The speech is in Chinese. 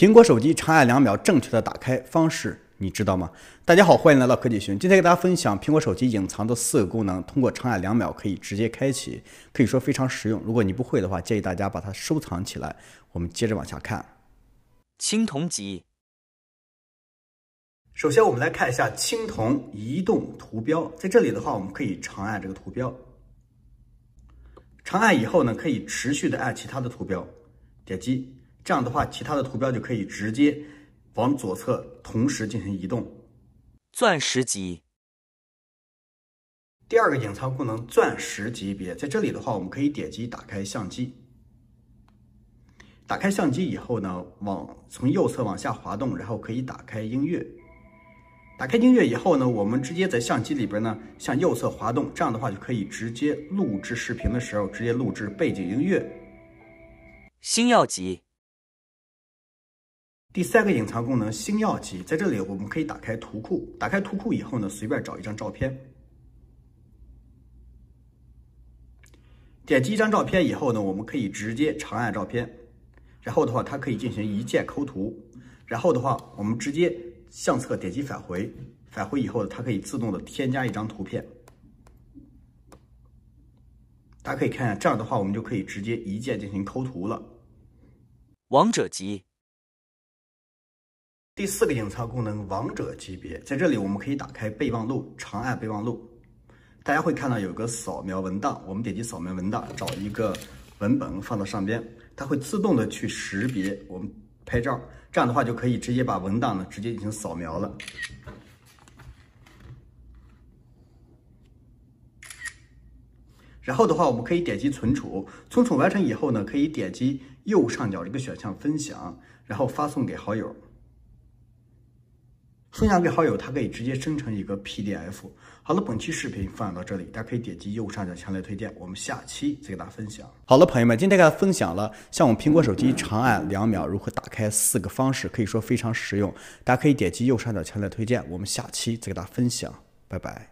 苹果手机长按两秒正确的打开方式，你知道吗？大家好，欢迎来到科技群。今天给大家分享苹果手机隐藏的四个功能，通过长按两秒可以直接开启，可以说非常实用。如果你不会的话，建议大家把它收藏起来。我们接着往下看。青铜级。首先，我们来看一下青铜移动图标，在这里的话，我们可以长按这个图标，长按以后呢，可以持续的按其他的图标，点击。这样的话，其他的图标就可以直接往左侧同时进行移动。钻石级。第二个隐藏功能，钻石级别，在这里的话，我们可以点击打开相机。打开相机以后呢，往从右侧往下滑动，然后可以打开音乐。打开音乐以后呢，我们直接在相机里边呢向右侧滑动，这样的话就可以直接录制视频的时候直接录制背景音乐。星耀级。第三个隐藏功能星耀级，在这里我们可以打开图库。打开图库以后呢，随便找一张照片，点击一张照片以后呢，我们可以直接长按照片，然后的话，它可以进行一键抠图。然后的话，我们直接相册点击返回，返回以后它可以自动的添加一张图片。大家可以看一下，这样的话，我们就可以直接一键进行抠图了。王者级。第四个隐藏功能，王者级别。在这里，我们可以打开备忘录，长按备忘录，大家会看到有个扫描文档。我们点击扫描文档，找一个文本放到上边，它会自动的去识别我们拍照。这样的话，就可以直接把文档呢直接进行扫描了。然后的话，我们可以点击存储，存储完成以后呢，可以点击右上角这个选项分享，然后发送给好友。分享给好友，它可以直接生成一个 PDF。好了，本期视频分享到这里，大家可以点击右上角强烈推荐，我们下期再给大家分享。好了，朋友们，今天给大家分享了，像我们苹果手机长按两秒如何打开四个方式，可以说非常实用，大家可以点击右上角强烈推荐，我们下期再给大家分享，拜拜。